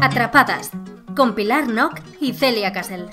Atrapadas, con Pilar Nock y Celia Casel.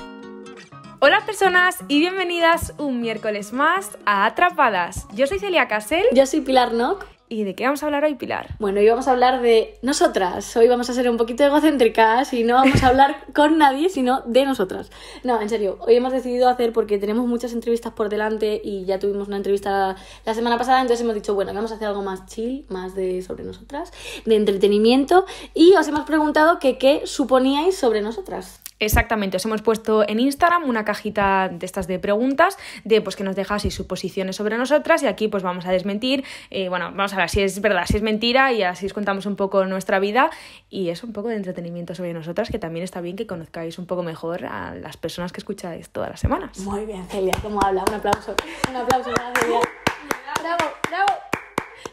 Hola personas y bienvenidas un miércoles más a Atrapadas. Yo soy Celia Casel. Yo soy Pilar Nock. ¿Y de qué vamos a hablar hoy, Pilar? Bueno, hoy vamos a hablar de nosotras. Hoy vamos a ser un poquito de egocéntricas y no vamos a hablar con nadie, sino de nosotras. No, en serio, hoy hemos decidido hacer porque tenemos muchas entrevistas por delante y ya tuvimos una entrevista la semana pasada, entonces hemos dicho, bueno, vamos a hacer algo más chill, más de sobre nosotras, de entretenimiento y os hemos preguntado qué suponíais sobre nosotras. Exactamente, os hemos puesto en Instagram una cajita de estas de preguntas, de pues que nos y suposiciones sobre nosotras y aquí pues vamos a desmentir, eh, bueno, vamos a ver si es verdad, si es mentira y así os contamos un poco nuestra vida y es un poco de entretenimiento sobre nosotras que también está bien que conozcáis un poco mejor a las personas que escucháis todas las semanas. Muy bien, Celia, como habla, un aplauso, un aplauso para Celia. Bravo, bravo.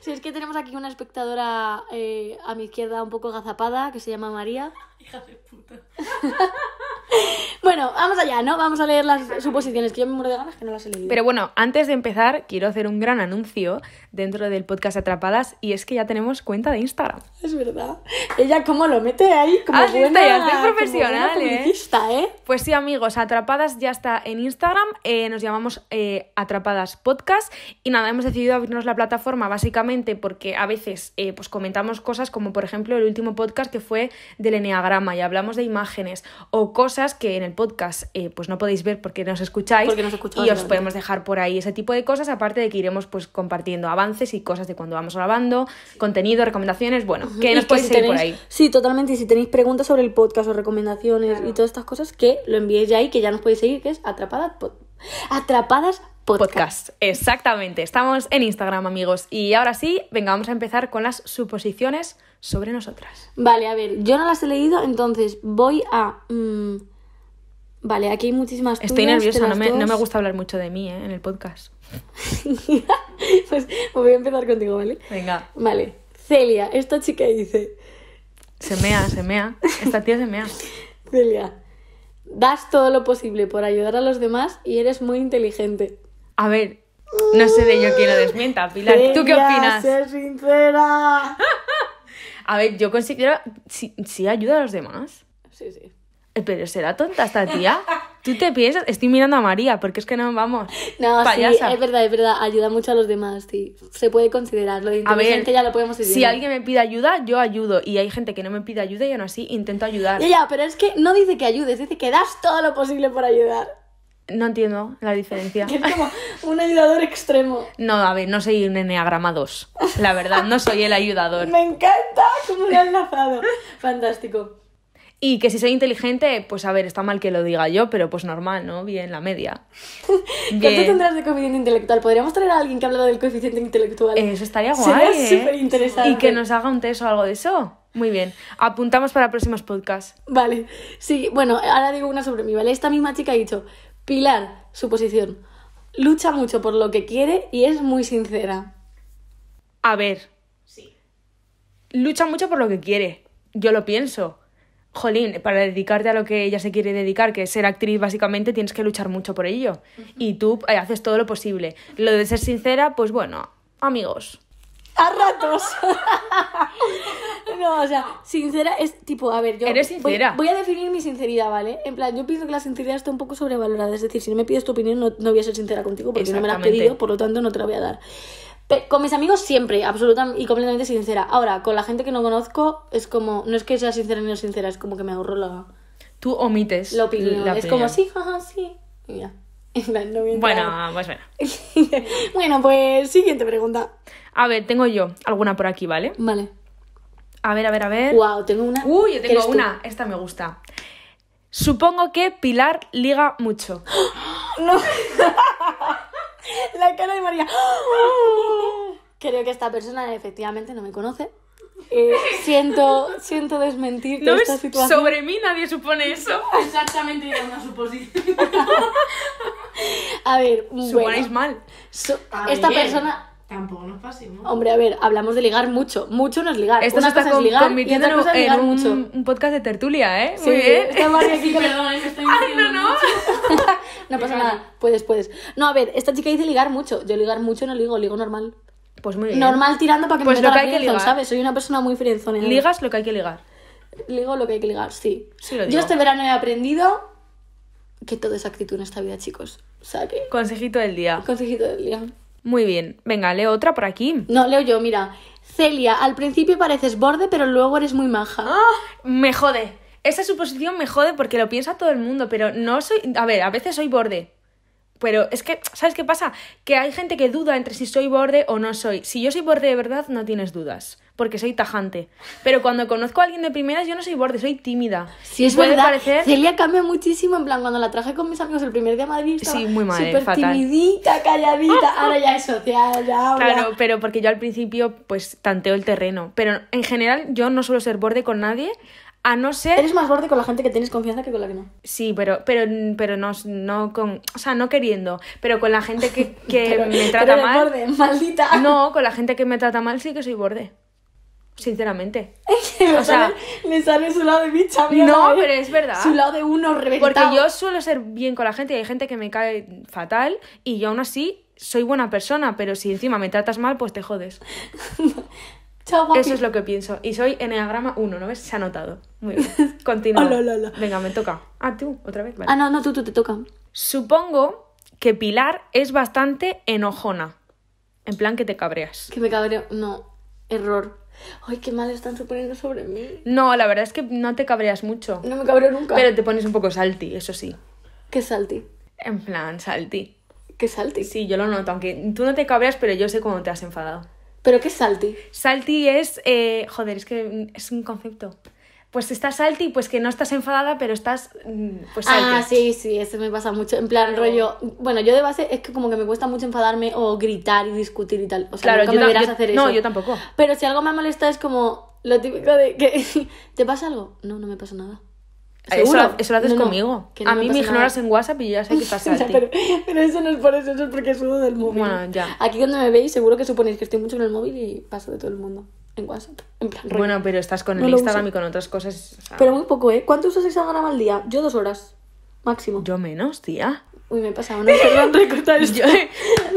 Si es que tenemos aquí una espectadora eh, a mi izquierda un poco gazapada, que se llama María. Hija de puta. bueno, vamos allá, ¿no? Vamos a leer las suposiciones, que yo me muero de ganas que no las he leído. Pero bueno, antes de empezar, quiero hacer un gran anuncio dentro del podcast Atrapadas y es que ya tenemos cuenta de Instagram. Es verdad. Ella cómo lo mete ahí, como ah, buena, está ya profesional, ¿eh? ¿eh? Pues sí, amigos, Atrapadas ya está en Instagram, eh, nos llamamos eh, Atrapadas Podcast y nada, hemos decidido abrirnos la plataforma básicamente porque a veces pues comentamos cosas como por ejemplo el último podcast que fue del Enneagram y hablamos de imágenes o cosas que en el podcast eh, pues no podéis ver porque nos escucháis y os podemos dejar por ahí ese tipo de cosas, aparte de que iremos pues compartiendo avances y cosas de cuando vamos grabando, contenido, recomendaciones, bueno, que nos podéis seguir por ahí. Sí, totalmente, y si tenéis preguntas sobre el podcast o recomendaciones y todas estas cosas, que lo enviéis ya ahí, que ya nos podéis seguir, que es Atrapadas, atrapadas Podcast. podcast. Exactamente. Estamos en Instagram, amigos. Y ahora sí, venga, vamos a empezar con las suposiciones sobre nosotras. Vale, a ver, yo no las he leído, entonces voy a... Mm, vale, aquí hay muchísimas... Estoy nerviosa, no me, gusta hablar mucho de mí ¿eh? en el podcast. pues voy a empezar contigo, ¿vale? Venga. Vale, Celia, esta chica dice... Se mea, se mea. Esta tía se mea. Celia, das todo lo posible por ayudar a los demás y eres muy inteligente. A ver, no sé de yo quién lo desmienta, Pilar. ¿Tú qué opinas? Ser sincera. A ver, yo considero. Sí, ayuda a los demás. Sí, sí. Eh, pero será tonta esta tía. Tú te piensas, estoy mirando a María, porque es que no vamos. No, sí, es verdad, es verdad, ayuda mucho a los demás, sí. Se puede considerarlo. lo ver, ya lo podemos decir. Si alguien me pide ayuda, yo ayudo. Y hay gente que no me pide ayuda y aún así intento ayudar. Ya, ya, pero es que no dice que ayudes, dice que das todo lo posible por ayudar. No entiendo la diferencia. Es como un ayudador extremo. No, a ver, no soy un enneagrama 2. La verdad, no soy el ayudador. Me encanta cómo Fantástico. Y que si soy inteligente, pues a ver, está mal que lo diga yo, pero pues normal, ¿no? Bien, la media. ¿Cuánto tendrás de coeficiente intelectual? ¿Podríamos traer a alguien que hablado del coeficiente intelectual? Eh, eso estaría guay. Sería ¿eh? súper interesante. Y que nos haga un test o algo de eso. Muy bien. Apuntamos para próximos podcasts. Vale. Sí, bueno, ahora digo una sobre mí, ¿vale? Esta misma chica ha dicho, Pilar, su posición. Lucha mucho por lo que quiere y es muy sincera. A ver. Sí. Lucha mucho por lo que quiere. Yo lo pienso. Jolín, para dedicarte a lo que ella se quiere dedicar, que es ser actriz básicamente, tienes que luchar mucho por ello. Y tú eh, haces todo lo posible. Lo de ser sincera, pues bueno, amigos ratos. no, o sea, sincera es tipo, a ver, yo. Voy, a definir mi sinceridad, ¿vale? En plan, yo pienso que la sinceridad está un poco sobrevalorada. Es decir, si no me pides tu opinión, no, voy a ser sincera contigo porque no me la has pedido, por lo tanto no te la voy a dar. con mis amigos siempre, absolutamente y completamente sincera. Ahora, con la gente que no conozco, es como, no es que sea sincera ni no sincera, es como que me ahorro la. Tú omites. La opinión. es como, sí, jaja, sí. ya. bueno, pues bueno. bueno, pues siguiente pregunta. A ver, tengo yo alguna por aquí, ¿vale? Vale. A ver, a ver, a ver. Wow, tengo una. Uy, yo tengo una. Esta me gusta. Supongo que Pilar liga mucho. La cara de María. Creo que esta persona efectivamente no me conoce. Eh, siento, siento desmentir Sobre mí nadie supone eso. Exactamente, era una suposición. A ver, suponéis mal. esta persona Tampoco nos Hombre, a ver, hablamos de ligar mucho. Mucho nos ligar. Esto está es en un, podcast de tertulia, ¿eh? Muy bien. sí, estoy no, no. no pasa nada. Puedes, puedes. No, a ver, esta chica dice ligar mucho. Yo ligar mucho no ligo, ligo normal. Pues muy bien. Normal tirando para que pues me lo que ¿sabes? Soy una persona muy frienzona. Ligas lo que hay que ligar. Ligo lo que hay que ligar, sí. Yo este verano he aprendido que todo es actitud en esta vida, chicos. Consejito del día. Consejito del día. Muy bien. Venga, leo otra por aquí. No, leo yo, mira. Celia, al principio pareces borde, pero luego eres muy maja. ¡Ah! Me jode. Esa suposición me jode porque lo piensa todo el mundo, pero no soy. A ver, a veces soy borde. Pero es que, ¿sabes qué pasa? Que hay gente que duda entre si soy borde o no soy. Si yo soy borde de verdad, no tienes dudas, porque soy tajante. Pero cuando conozco a alguien de primeras, yo no soy borde, soy tímida. Sí, es verdad. Parecer... Celia cambia muchísimo, en plan, cuando la traje con mis amigos el primer día a Madrid, estaba sí, muy eh, súper timidita, calladita. Ahora ya es social, ya habla. Claro, pero porque yo al principio, pues, tanteo el terreno. Pero en general, yo no suelo ser borde con nadie, a no ser. Eres más borde con la gente que tienes confianza que con la que no. Sí, pero, pero, pero no, no con. O sea, no queriendo. Pero con la gente que, que me trata pero mal. Borde, maldita. No, con la gente que me trata mal sí que soy borde. Sinceramente. o sea, le sale su lado de bicha, No, ¿eh? pero es verdad. Su lado de uno reventado. Porque yo suelo ser bien con la gente y hay gente que me cae fatal y yo aún así soy buena persona, pero si encima me tratas mal, pues te jodes. Eso es lo que pienso. Y soy enneagrama 1, ¿no ves? Se ha notado. Muy bien. Continúa. Venga, me toca. Ah, tú, otra vez. Ah, no, no, tú, te toca. Supongo que Pilar es bastante enojona. En plan que te cabreas. Que me cabreo. No, error. Ay, qué mal están suponiendo sobre mí. No, la verdad es que no te cabreas mucho. No me cabreo nunca. Pero te pones un poco salti eso sí. ¿Qué salti En plan, salty. ¿Qué salti Sí, yo lo noto, aunque tú no te cabreas, pero yo sé cómo te has enfadado. ¿Pero qué es salty? Salty es, eh, joder, es que es un concepto. Pues estás salty, pues que no estás enfadada, pero estás mm, pues ah, salty. Ah, sí, sí, eso me pasa mucho. En plan, rollo, bueno, yo de base es que como que me cuesta mucho enfadarme o gritar y discutir y tal. O sea, claro, yo me verás hacer eso. No, yo tampoco. Pero si algo me molesta es como lo típico de que ¿te pasa algo? No, no me pasa nada. Eh, eso, lo haces conmigo. a mí me ignoras en WhatsApp y ya sé que pasa ya, pero, eso no es por eso, eso es porque subo del móvil. Bueno, ya. Aquí cuando me veis seguro que suponéis que estoy mucho en el móvil y paso de todo el mundo. En WhatsApp. En plan, bueno, pero estás con el Instagram y con otras cosas. Pero muy poco, ¿eh? ¿Cuánto usas Instagram al día? Yo dos horas. Máximo. Yo menos, tía. Uy, me he pasado, no, perdón, recorta esto. Yo...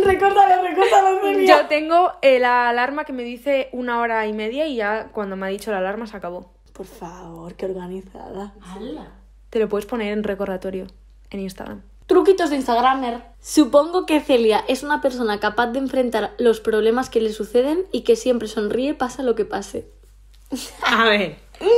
recórtalo, recórtalo, Yo tengo la alarma que me dice una hora y media y ya cuando me ha dicho la alarma se acabó. Por favor, qué organizada. ¡Hala! Te lo puedes poner en recordatorio en Instagram. Truquitos de Instagramer. Supongo que Celia es una persona capaz de enfrentar los problemas que le suceden y que siempre sonríe pasa lo que pase. A ver,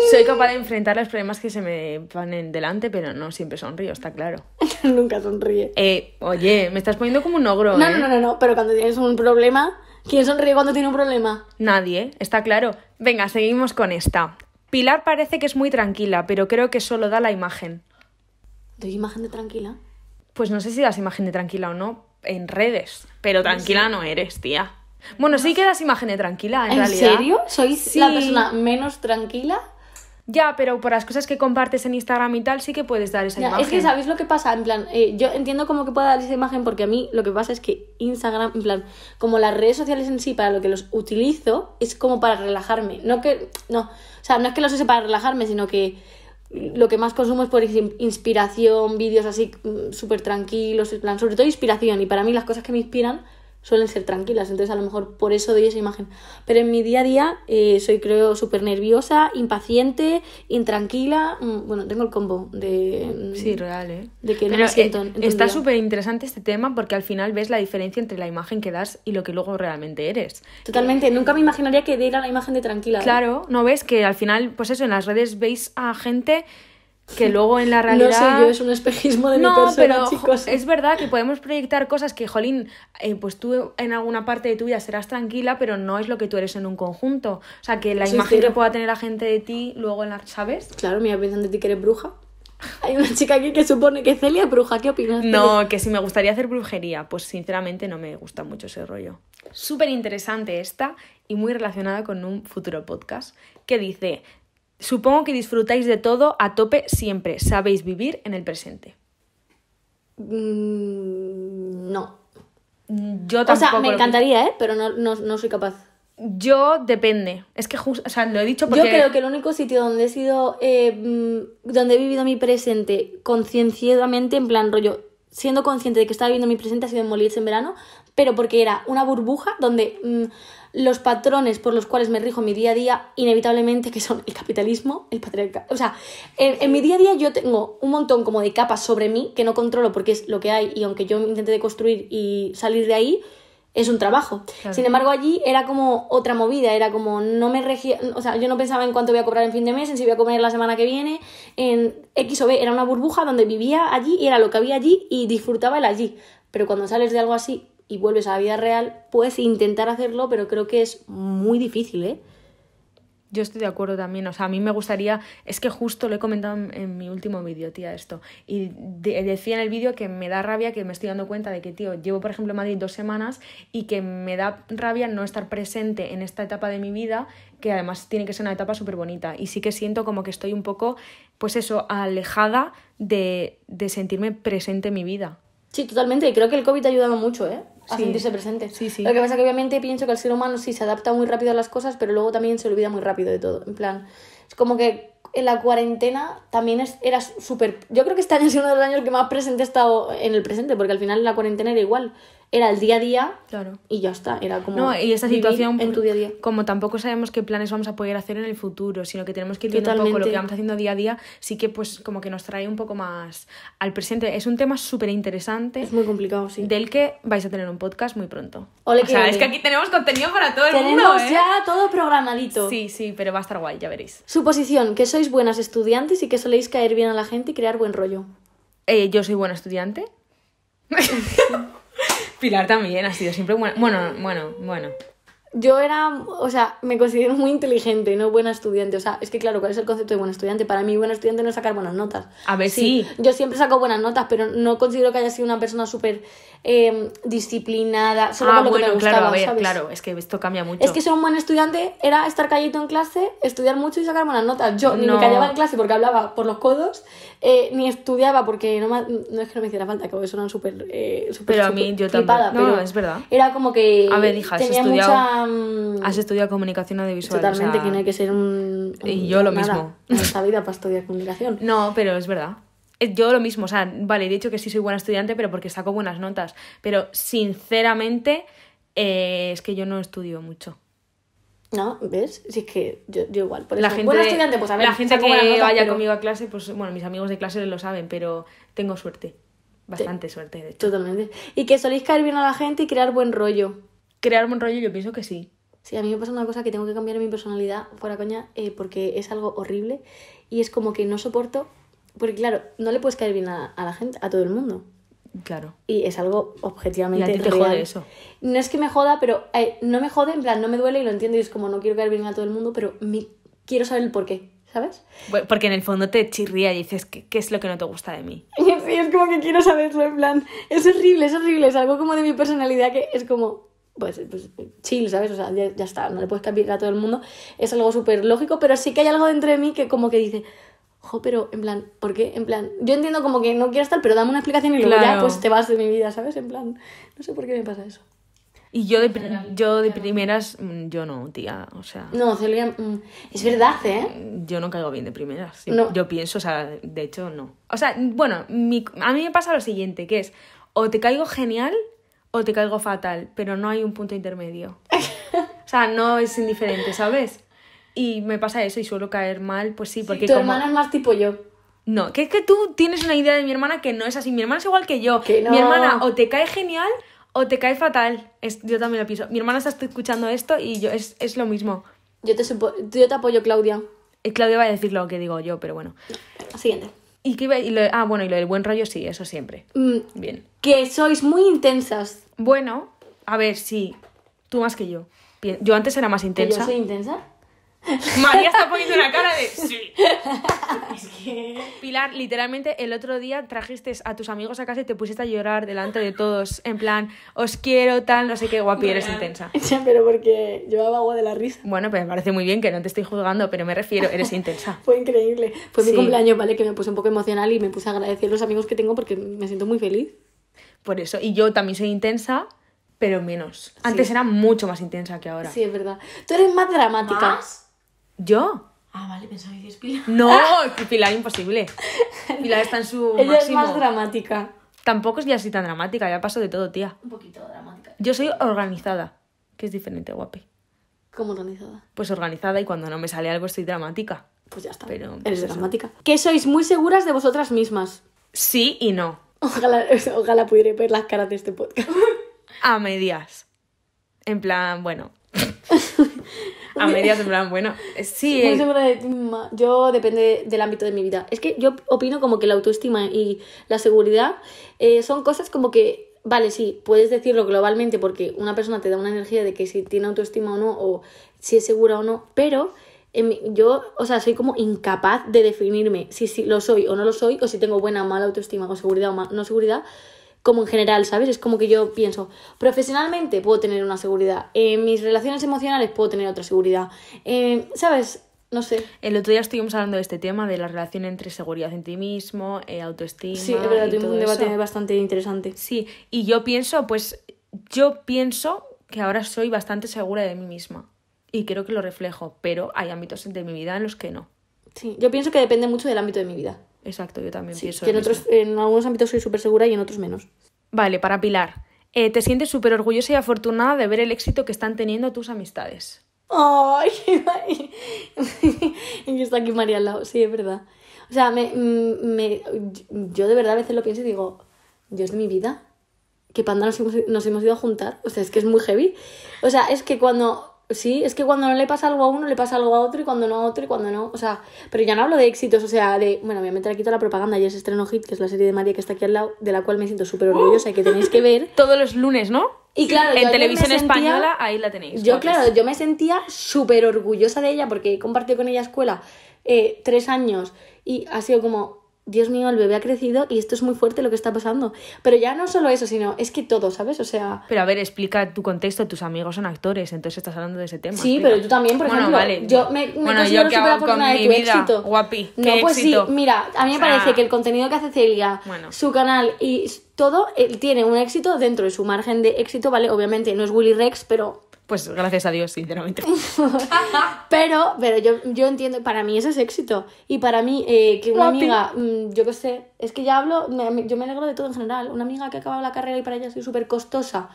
soy capaz de enfrentar los problemas que se me ponen delante, pero no siempre sonrío, está claro. Nunca sonríe. Eh, oye, me estás poniendo como un ogro. No, ¿eh? no, no, no, pero cuando tienes un problema, ¿quién sonríe cuando tiene un problema? Nadie, está claro. Venga, seguimos con esta. Pilar parece que es muy tranquila, pero creo que solo da la imagen. ¿Doy imagen de tranquila? Pues no sé si das imagen de tranquila o no en redes, pero tranquila no, eres, tía. Bueno, sí que das imagen de tranquila, en, realidad. ¿En serio? ¿Soy la persona menos tranquila? Ya, pero por las cosas que compartes en Instagram y tal, sí que puedes dar esa imagen. Es que sabéis lo que pasa, en plan, eh, yo entiendo cómo que puedo dar esa imagen porque a mí lo que pasa es que Instagram, en plan, como las redes sociales en sí, para lo que los utilizo, es como para relajarme. No que, no, sea, no es que los use para relajarme, sino que lo que más consumo es por inspiración, vídeos así mm, súper tranquilos, plan, sobre todo inspiración. Y para mí las cosas que me inspiran suelen ser tranquilas, entonces a lo mejor por eso doy esa imagen. Pero en mi día a día eh, soy creo súper nerviosa, impaciente, intranquila, mm, bueno, tengo el combo de... Mm, sí, real, ¿eh? De que no me eh, siento Está súper interesante este tema porque al final ves la diferencia entre la imagen que das y lo que luego realmente eres. Totalmente, nunca me imaginaría que diera la imagen de tranquila. ¿eh? Claro, ¿no ves? Que al final, pues eso, en las redes veis a gente que luego en la realidad... No sé, yo es un espejismo de mi persona, pero, chicos. Es verdad que podemos proyectar cosas que, jolín, eh, pues tú en alguna parte de tu vida serás tranquila, pero no es lo que tú eres en un conjunto. O sea, que la imagen que pueda tener la gente de ti luego en la... ¿Sabes? Claro, mira, pensando de ti que eres bruja. Hay una chica aquí que supone que Celia es bruja, ¿qué opinas? No, que si me gustaría hacer brujería, pues sinceramente no me gusta mucho ese rollo. Súper interesante esta y muy relacionada con un futuro podcast que dice, Supongo que disfrutáis de todo a tope siempre. Sabéis vivir en el presente. Mm, no. Mm, yo tampoco. O sea, me encantaría, ¿eh? Pero no, soy capaz. Yo depende. Es que justo, o sea, lo he dicho porque... Yo creo que el único sitio donde he sido, eh, mm, donde he vivido mi presente concienciadamente, en plan rollo, siendo consciente de que estaba viviendo mi presente ha sido en Molise en verano, pero porque era una burbuja donde mm, los patrones por los cuales me rijo mi día a día, inevitablemente, que son el capitalismo, el patriarcado. O sea, en, mi día a día yo tengo un montón como de capas sobre mí que no controlo porque es lo que hay y aunque yo intente construir y salir de ahí, es un trabajo. Sin embargo, allí era como otra movida, era como no me regía, o sea, yo no pensaba en cuánto voy a cobrar en fin de mes, en si voy a comer la semana que viene, en X o B, era una burbuja donde vivía allí y era lo que había allí y disfrutaba el allí. Pero cuando sales de algo así y vuelves a la vida real, puedes intentar hacerlo, pero creo que es muy difícil, ¿eh? Yo estoy de acuerdo también, o sea, a mí me gustaría, es que justo lo he comentado en, mi último vídeo, tía, esto, y decía en el vídeo que me da rabia que me estoy dando cuenta de que, tío, llevo, por ejemplo, en Madrid dos semanas y que me da rabia no estar presente en esta etapa de mi vida, que además tiene que ser una etapa súper bonita, y sí que siento como que estoy un poco, pues eso, alejada de, sentirme presente en mi vida. Sí, totalmente, y creo que el COVID ha ayudado mucho, ¿eh? a sentirse presente. Lo que pasa es que obviamente pienso que el ser humano sí se adapta muy rápido a las cosas, pero luego también se olvida muy rápido de todo. En plan, es como que en la cuarentena también era súper... Yo creo que este año es uno de los años que más presente he estado en el presente, porque al final en la cuarentena era igual era el día a día claro. y ya está, era como no, y esa situación en tu día a día. Como tampoco sabemos qué planes vamos a poder hacer en el futuro, sino que tenemos que ir un poco lo que vamos haciendo día a día, sí que pues como que nos trae un poco más al presente. Es un tema súper interesante. Es muy complicado, sí. Del que vais a tener un podcast muy pronto. o sea, es que aquí tenemos contenido para todo el mundo, ¿eh? ya todo programadito. Sí, sí, pero va a estar guay, ya veréis. Suposición, que sois buenas estudiantes y que soléis caer bien a la gente y crear buen rollo. Eh, yo soy buena estudiante. Pilar también ha sido siempre buena. Bueno, bueno, bueno. Yo era, o sea, me considero muy inteligente, no buena estudiante. O sea, es que claro, ¿cuál es el concepto de buen estudiante? Para mí, buen estudiante no es sacar buenas notas. A ver, si... Yo siempre saco buenas notas, pero no considero que haya sido una persona súper disciplinada, solo ah, bueno, claro, claro, es que esto cambia mucho. Es que ser un buen estudiante era estar callito en clase, estudiar mucho y sacar buenas notas. Yo ni me callaba en clase porque hablaba por los codos, ni estudiaba porque no, me, no es que no me hiciera falta, que eso súper super, Pero a mí yo también pero es verdad. Era como que a ver, has tenía estudiado, mucha... Has estudiado comunicación audiovisual. Totalmente, que hay que ser un... y yo lo mismo. esta vida para estudiar comunicación. No, pero es verdad. Eh, yo lo mismo, o sea, vale, he dicho que sí soy buena estudiante, pero porque saco buenas notas. Pero sinceramente, eh, es que yo no estudio mucho. No, ¿ves? Si es que yo, igual. Por la gente, buena estudiante, pues a ver, La gente que vaya conmigo a clase, pues bueno, mis amigos de clase lo saben, pero tengo suerte. Bastante suerte, de hecho. Totalmente. Y que soléis caer bien a la gente y crear buen rollo. Crear buen rollo, yo pienso que sí. Sí, a mí me pasa una cosa que tengo que cambiar en mi personalidad, fuera coña, eh, porque es algo horrible. Y es como que no soporto porque claro, no le puedes caer bien a, la gente, a todo el mundo. Claro. Y es algo objetivamente. Y a ti te eso. No es que me joda, pero eh, no me jode, en plan, no me duele y lo entiendo. Y es como, no quiero caer bien a todo el mundo, pero me... quiero saber el por qué, ¿sabes? Porque en el fondo te chirría y dices, ¿qué, es lo que no te gusta de mí? sí, es como que quiero saberlo, en plan, es horrible, es horrible. Es algo como de mi personalidad que es como, pues, pues chill, ¿sabes? O sea, ya, ya, está, no le puedes cambiar a todo el mundo. Es algo súper lógico, pero sí que hay algo dentro de mí que como que dice, jo, pero en plan, ¿por qué? En plan, yo entiendo como que no quiero estar, pero dame una explicación y luego ya pues te vas de mi vida, ¿sabes? En plan, no sé por qué me pasa eso. Y yo de, yo de primeras, mm, yo no, tía, o sea... No, Celia, mm, es verdad, ¿eh? Yo no caigo bien de primeras, yo, yo pienso, o sea, de hecho, no. O sea, bueno, a mí me pasa lo siguiente, que es, o te caigo genial o te caigo fatal, pero no hay un punto intermedio. O sea, no es indiferente, ¿sabes? y me pasa eso y suelo caer mal, pues sí, porque... tu hermana es más tipo yo. No, que es que tú tienes una idea de mi hermana que no es así. Mi hermana es igual que yo. Mi hermana o te cae genial o te cae fatal. yo también lo pienso. Mi hermana está escuchando esto y yo es, es lo mismo. Yo te, yo te apoyo, Claudia. Eh, Claudia va a decir lo que digo yo, pero bueno. Siguiente. ¿Y qué ah, bueno, y lo del buen rollo sí, eso siempre. Mm, Bien. Que sois muy intensas. Bueno, a ver, sí. Tú más que yo. Yo antes era más intensa. ¿Que ¿Yo soy intensa? María está poniendo una cara de sí. es que... Pilar, literalmente el otro día trajiste a tus amigos a casa y te pusiste a llorar delante de todos. En plan, os quiero, tal, no sé qué guapi, eres intensa. Sí, pero porque yo llevaba agua de la risa. Bueno, pues me parece muy bien que no te estoy juzgando, pero me refiero, eres intensa. Fue increíble. Fue mi cumpleaños, ¿vale? Que me puse un poco emocional y me puse a agradecer a los amigos que tengo porque me siento muy feliz. Por eso, y yo también soy intensa, pero menos. Antes era mucho más intensa que ahora. Sí, es verdad. Tú eres más dramática. Yo. Ah, vale, pensaba que dices Pilar. No, Pilar imposible. Pilar está en su Ella es más dramática. Tampoco es ya así tan dramática, ya paso de todo, tía. Un poquito dramática. Yo soy organizada, que es diferente, guapi. ¿Cómo organizada? Pues organizada y cuando no me sale algo estoy dramática. Pues ya está. Pero, Eres pues dramática. Que sois muy seguras de vosotras mismas. Sí y no. ojalá pudiera ver las caras de este podcast. A medias. En plan, bueno. a medias, bueno, eh, sí. Yo depende del ámbito de mi vida. Es que yo opino como que la autoestima y la seguridad eh, son cosas como que, vale, sí, puedes decirlo globalmente porque una persona te da una energía de que si tiene autoestima o no, o si es segura o no, pero eh, yo, o sea, soy como incapaz de definirme si, si lo soy o no lo soy, o si tengo buena o mala autoestima, o seguridad o no seguridad, como en general, ¿sabes? Es como que yo pienso, profesionalmente puedo tener una seguridad, en mis relaciones emocionales puedo tener otra seguridad, eh, ¿sabes? No sé. El otro día estuvimos hablando de este tema, de la relación entre seguridad en ti mismo, eh, autoestima. Sí, es verdad, tuvimos un debate bastante interesante. Sí, y yo pienso, pues, yo pienso que ahora soy bastante segura de mí misma. Y creo que lo reflejo, pero hay ámbitos de mi vida en los que no. Sí. Yo pienso que depende mucho del ámbito de mi vida. Exacto, yo también sí, pienso. Que en, otros, en algunos ámbitos soy súper segura y en otros menos. Vale, para Pilar. Eh, te sientes súper orgullosa y afortunada de ver el éxito que están teniendo tus amistades. ¡Ay! y está aquí María al lado, sí, es verdad. O sea, me, mm, me, yo de verdad a veces lo pienso y digo, Dios de mi vida, que panda nos hemos ido a juntar. O sea, es que es muy heavy. O sea, es que cuando Sí, es que cuando no le pasa algo a uno, le pasa algo a otro, y cuando no a otro, y cuando no. O sea, pero ya no hablo de éxitos, o sea, de. Bueno, voy a meter aquí toda la propaganda. y es Estreno Hit, que es la serie de María que está aquí al lado, de la cual me siento súper ¡Oh! orgullosa y que tenéis que ver. Todos los lunes, ¿no? Y claro, en televisión española, ahí la tenéis. Yo, claro, yo me sentía súper orgullosa de ella porque he compartido con ella escuela eh, tres años y ha sido como Dios mío, el bebé ha crecido y esto es muy fuerte lo que está pasando. Pero ya no solo eso, sino es que todo, ¿sabes? O sea. Pero a ver, explica tu contexto, tus amigos son actores, entonces estás hablando de ese tema. Sí, pero tú también, por bueno, ejemplo. Vale. Yo me, me bueno, considero yo de tu éxito. No, pues sí, mira, a mí me parece que el contenido que hace Celia, su canal y todo, él eh, tiene un éxito dentro de su margen de éxito, ¿vale? Obviamente no es Willy Rex, pero pues gracias a Dios, sinceramente. pero, pero yo, yo entiendo, para mí eso es éxito. Y para mí, eh, que una amiga, mm, yo qué sé, es que ya hablo, yo me alegro de todo en general. Una amiga que ha acabado la carrera y para ella soy súper costosa.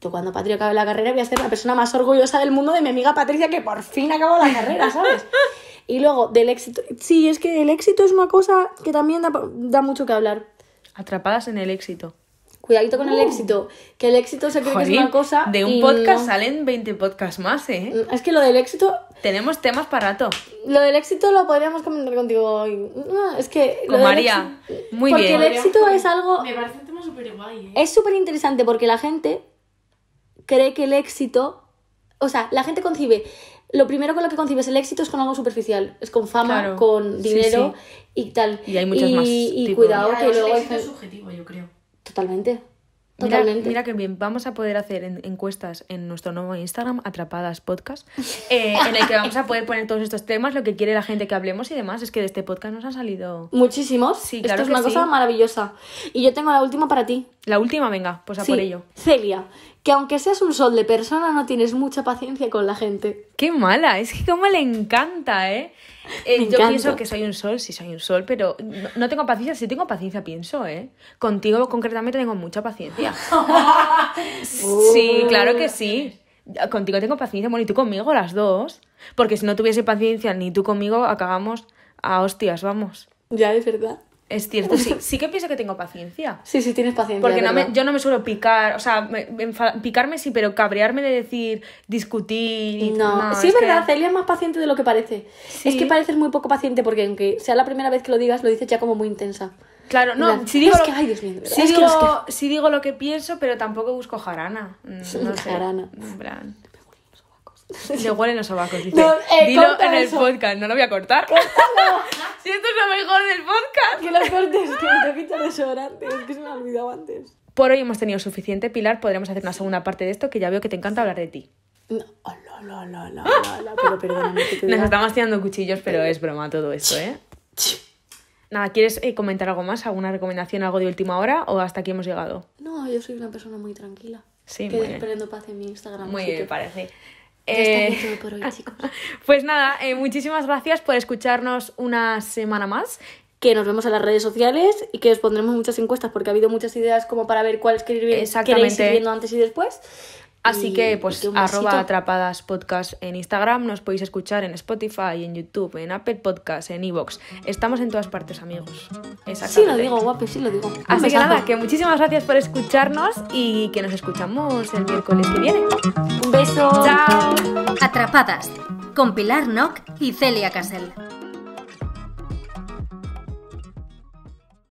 Yo cuando Patria acabe la carrera voy a ser la persona más orgullosa del mundo de mi amiga Patricia que por fin acabó la carrera, ¿sabes? y luego, del éxito. Sí, es que el éxito es una cosa que también da mucho que hablar. Atrapadas en el éxito. Cuidadito con el uh. éxito, que el éxito se cree que es una cosa. De un podcast salen 20 podcasts más, ¿eh? Mm, es que lo del éxito. Tenemos temas para rato. Lo del éxito lo podríamos comentar contigo hoy. es que. Con María. Muy bien. Porque el éxito es algo. Me parece un tema súper guay, ¿eh? Es súper interesante porque la gente cree que el éxito. O sea, la gente concibe lo primero con lo que concibes el éxito es con algo superficial, es con fama, con dinero y tal. Y hay muchas más. Y cuidado que luego. Es subjetivo, yo creo. Totalmente. Totalmente. Mira, que bien, vamos a poder hacer encuestas en nuestro nuevo Instagram, Atrapadas Podcast, eh, en el que vamos a poder poner todos estos temas, lo que quiere la gente que hablemos y demás. Es que de este podcast nos han salido. Muchísimos. Sí, claro. Esto es una cosa maravillosa. Y yo tengo la última para ti. La última, venga, pues a por ello. Celia, que aunque seas un sol de persona, no tienes mucha paciencia con la gente. Qué mala, es que como le encanta, ¿eh? eh yo pienso que soy un sol, sí soy un sol, pero no, tengo paciencia, sí tengo paciencia, pienso, ¿eh? Contigo concretamente tengo mucha paciencia. sí, claro que sí. Contigo tengo paciencia, bueno, y tú conmigo las dos. Porque si no tuviese paciencia ni tú conmigo, acabamos a hostias, vamos. Ya, es verdad. Es cierto, sí, sí que pienso que tengo paciencia. Sí, sí, tienes paciencia. Porque no me, yo no me suelo picar, o sea, picarme sí, pero cabrearme de decir, discutir. No, sí, es verdad, Celia es más paciente de lo que parece. Es que pareces muy poco paciente porque, aunque sea la primera vez que lo digas, lo dices ya como muy intensa. Claro, no, si digo. que, ay, digo, lo que pienso, pero tampoco busco jarana. Mm, no, le huelen los sobacos, dice. Dilo en el podcast, no lo voy a cortar. si esto es lo mejor del podcast. Que lo cortes, que me te Es que se me ha olvidado antes. Por hoy hemos tenido suficiente, Pilar. Podremos hacer una segunda parte de esto, que ya veo que te encanta hablar de ti. No, no, no, no, Nos estamos tirando cuchillos, pero es broma todo esto, ¿eh? Nada, ¿quieres eh, comentar algo más? ¿Alguna recomendación, algo de última hora? ¿O hasta aquí hemos llegado? No, yo soy una persona muy tranquila. Sí, que paz en mi Instagram. Muy bien, me parece. Eh, por hoy, chicos. Pues nada, eh, muchísimas gracias por escucharnos una semana más. Que nos vemos en las redes sociales y que os pondremos muchas encuestas porque ha habido muchas ideas como para ver cuáles queréis ir viendo antes y después. Así que, pues, arroba atrapadas podcast en Instagram, nos podéis escuchar en Spotify, en YouTube, en Apple Podcasts, en Evox. Estamos en todas partes, amigos. Sí lo digo, guapo, sí lo digo. Así que nada, que muchísimas gracias por escucharnos y que nos escuchamos el miércoles que viene. Un beso. Chao. Atrapadas, con Pilar Nock y Celia Casel.